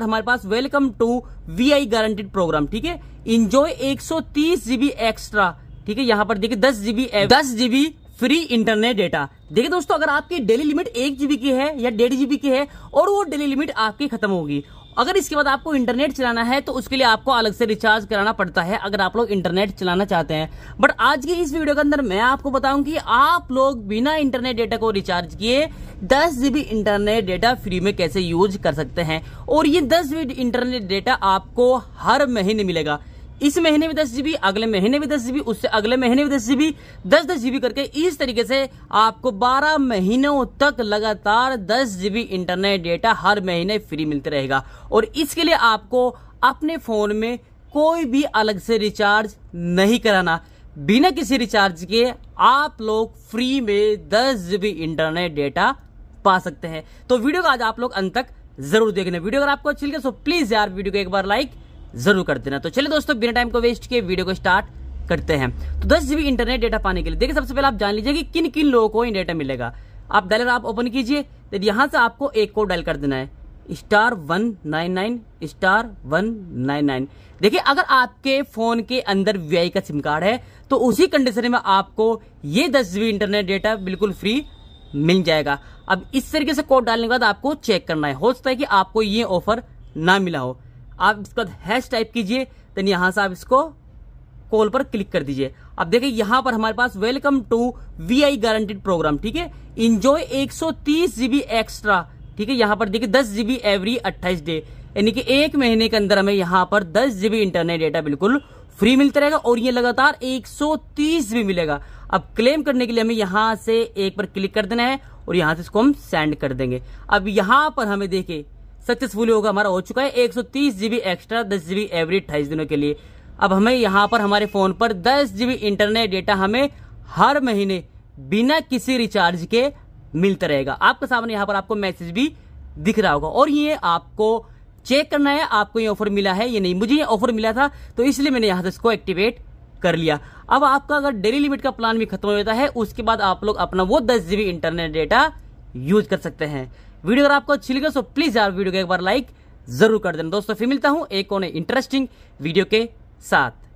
और हमारे पास welcome to Vi guaranteed programme ठीक है इंजॉय तीस जीबी एक्स्ट्रा ठीक है यहाँ पर देखिए दस जीबी दस जीबी फ्री इंटरनेट डेटा देखिए दोस्तों अगर आपकी डेली लिमिट एक जीबी की है या डेढ़ जीबी की है और वो डेली लिमिट आपकी खत्म होगी अगर इसके बाद आपको इंटरनेट चलाना है तो उसके लिए आपको अलग से रिचार्ज कराना पड़ता है अगर आप लोग इंटरनेट चलाना चाहते हैं बट आज की इस वीडियो के अंदर मैं आपको बताऊंगी आप लोग बिना इंटरनेट डेटा को रिचार्ज किए दस जीबी इंटरनेट डेटा फ्री में कैसे यूज कर सकते हैं और ये दस जीबी इंटरनेट डेटा आपको हर महीने मिलेगा इस महीने में दस जीबी अगले महीने भी दस जीबी उससे अगले महीने भी दस जीबी दस दस जीबी करके इस तरीके से आपको बारह महीनों तक लगातार दस जीबी इंटरनेट डेटा हर महीने फ्री मिलते रहेगा और इसके लिए आपको अपने फोन में कोई भी अलग से रिचार्ज नहीं कराना बिना किसी रिचार्ज के आप लोग फ्री में दस जीबी इंटरनेट डेटा पा सकते हैं तो वीडियो का आज आप लोग अंत तक जरूर देखने वीडियो अगर आपको अच्छी लगे तो प्लीज यार वीडियो को एक बार लाइक जरूर कर देना तो चलिए दोस्तों बिना टाइम को वेस्ट किए वीडियो को स्टार्ट करते हैं तो दस जीबी इंटरनेट डेटा पाने के लिए देखिए सबसे पहले आप जान लीजिए कि किन किन लोगों को ये डेटा मिलेगा आप डायलर आप ओपन कीजिए यहां से आपको एक कोड डायल कर देना है star one nine nine star one nine nine देखिये अगर आपके फोन के अंदर वी का सिम कार्ड है तो उसी कंडीशन में आपको ये दस जीबी इंटरनेट डेटा बिल्कुल फ्री मिल जाएगा अब इस तरीके से कोड डालने के बाद आपको चेक करना है हो सकता है कि आपको ये ऑफर ना मिला हो आप इसका हैश टाइप कीजिए देन यहां से आप इसको कॉल पर क्लिक कर दीजिए अब देखिए यहां पर हमारे पास welcome to Vi guaranteed programme ठीक है इंजॉय तीस जीबी एक्स्ट्रा ठीक है यहां पर देखिए दस जीबी एवरी अट्ठाईस डे यानी कि एक महीने के अंदर हमें यहां पर दस जीबी इंटरनेट डेटा बिल्कुल फ्री मिलता रहेगा और ये लगातार तीस भी मिलेगा अब क्लेम करने के लिए हमें यहां से एक पर क्लिक कर देना है और यहां से इसको हम सेंड कर देंगे अब यहां पर हमें देखिए सक्सेसफुली होगा हमारा हो चुका है एक सौ तीस जीबी एक्स्ट्रा दस जीबी एवरी अट्ठाईस दिनों के लिए अब हमें यहाँ पर हमारे फोन पर दस जीबी इंटरनेट डेटा हमें हर महीने बिना किसी रिचार्ज के मिलता रहेगा आपके सामने यहाँ पर आपको मैसेज भी दिख रहा होगा और ये आपको चेक करना है आपको ये ऑफर मिला है ये नहीं मुझे ये ऑफर मिला था तो इसलिए मैंने यहाँ से इसको एक्टिवेट कर लिया अब आपका अगर डेली लिमिट का प्लान भी खत्म हो जाता है उसके बाद आप लोग अपना वो दस जीबी इंटरनेट डेटा यूज कर सकते हैं वीडियो अगर आपको अच्छी लगे तो प्लीज यार वीडियो को एक बार लाइक जरूर कर देना दोस्तों फिर मिलता हूं एक और इंटरेस्टिंग वीडियो के साथ